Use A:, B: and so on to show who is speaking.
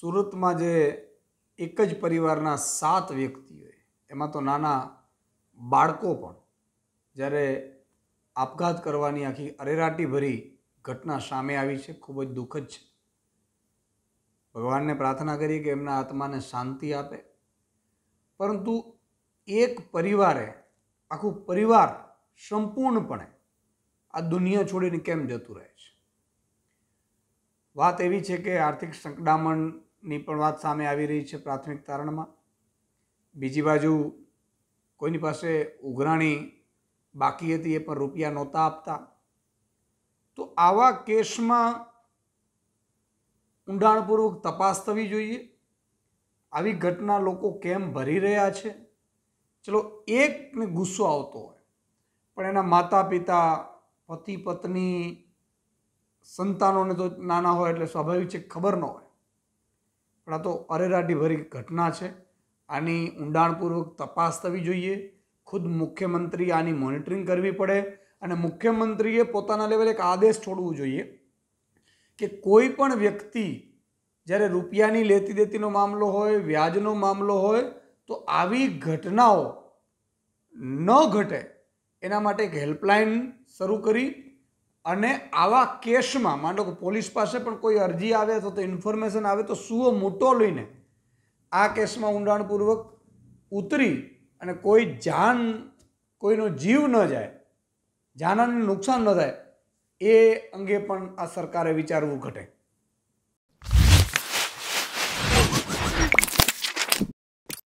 A: સુરતમાં જે એક જ પરિવારના સાત વ્યક્તિઓએ એમાં તો નાના બાળકો પણ જ્યારે આપઘાત કરવાની આખી અરેરાટી ભરી ઘટના સામે આવી છે ખૂબ જ દુઃખદ છે ભગવાનને પ્રાર્થના કરીએ કે એમના આત્માને શાંતિ આપે પરંતુ એક પરિવારે આખું પરિવાર સંપૂર્ણપણે આ દુનિયા છોડીને કેમ જતું રહે છે વાત એવી છે કે આર્થિક સંકડામણ ની પણ વાત સામે આવી રહી છે પ્રાથમિક તારણમાં બીજી બાજુ કોઈની પાસે ઉઘરાણી બાકી હતી એ પણ રૂપિયા નહોતા આપતા તો આવા કેસમાં ઊંડાણપૂર્વક તપાસ થવી જોઈએ આવી ઘટના લોકો કેમ ભરી રહ્યા છે ચલો એકને ગુસ્સો આવતો હોય પણ એના માતા પિતા પતિ પત્ની સંતાનોને તો નાના હોય એટલે સ્વાભાવિક છે ખબર ન હોય પણ આ તો અરેરાટીભરી ઘટના છે આની ઊંડાણપૂર્વક તપાસ થવી જોઈએ ખુદ મુખ્યમંત્રી આની મોનિટરિંગ કરવી પડે અને મુખ્યમંત્રીએ પોતાના લેવલે એક આદેશ છોડવું જોઈએ કે કોઈ પણ વ્યક્તિ જ્યારે રૂપિયાની લેતી દેતીનો મામલો હોય વ્યાજનો મામલો હોય તો આવી ઘટનાઓ ન ઘટે એના માટે એક હેલ્પલાઇન શરૂ કરી અને આવા કેસમાં માંડો કે પોલીસ પાસે પણ કોઈ અરજી આવે અથવા તો ઇન્ફોર્મેશન આવે તો સુઓ મોટો લઈને આ કેસમાં ઊંડાણપૂર્વક ઉતરી અને કોઈ જાન કોઈનો જીવ ન જાય જાનને નુકસાન ન થાય એ અંગે પણ આ સરકારે વિચારવું ઘટે